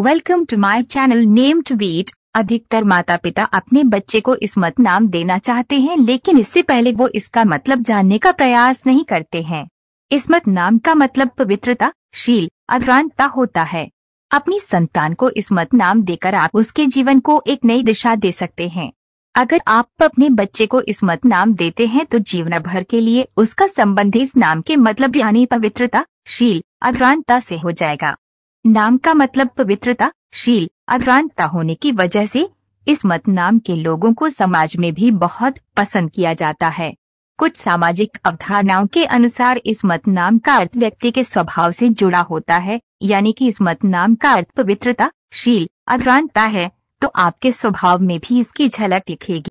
welcome to my channel name to beat अधिकतर माता पिता अपने बच्चे को इस मत नाम देना चाहते हैं लेकिन इससे पहले वो इसका मतलब जानने का प्रयास नहीं करते हैं इसमत नाम का मतलब पवित्रता शील अभ्रांतता होता है अपनी संतान को इसमत नाम देकर आप उसके जीवन को एक नई दिशा दे सकते हैं अगर आप अपने बच्चे को इसमत नाम देते हैं तो जीवन भर के लिए उसका संबंध इस नाम के मतलब यानी पवित्रता शील अभ्रांतता से हो जाएगा नाम का मतलब पवित्रता शील अभ्रांतता होने की वजह से इस मत नाम के लोगों को समाज में भी बहुत पसंद किया जाता है कुछ सामाजिक अवधारणाओं के अनुसार इस मत नाम का अर्थ व्यक्ति के स्वभाव से जुड़ा होता है यानी कि इस मत नाम का अर्थ पवित्रता शील अभ्रांतता है तो आपके स्वभाव में भी इसकी झलक दिखेगी